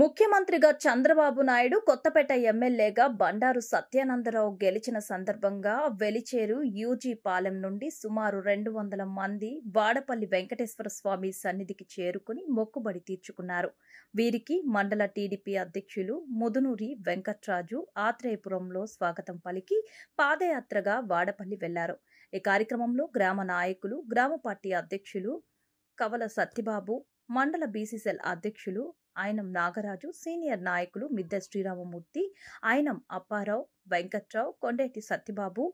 ముఖ్యమంత్రిగా చంద్రబాబు నాయుడు కొత్తపేట ఎమ్మెల్యేగా బండారు సత్యానందరావు గెలిచిన సందర్భంగా వెలిచేరు యూజీ పాలెం నుండి సుమారు రెండు వందల మంది వాడపల్లి వెంకటేశ్వర స్వామి సన్నిధికి చేరుకుని మొక్కుబడి తీర్చుకున్నారు వీరికి మండల టీడీపీ అధ్యక్షులు ముదునూరి వెంకట్రాజు ఆత్రేయపురంలో స్వాగతం పలికి పాదయాత్రగా వాడపల్లి వెళ్లారు ఈ కార్యక్రమంలో గ్రామ నాయకులు గ్రామ పార్టీ అధ్యక్షులు కవల సత్యబాబు మండల బీసీసీఎల్ అధ్యక్షులు ఆయనం నాగరాజు సీనియర్ నాయకులు మిద్దె శ్రీరామమూర్తి ఆయనం అప్పారావు వెంకట్రావు కొండేటి సత్యబాబు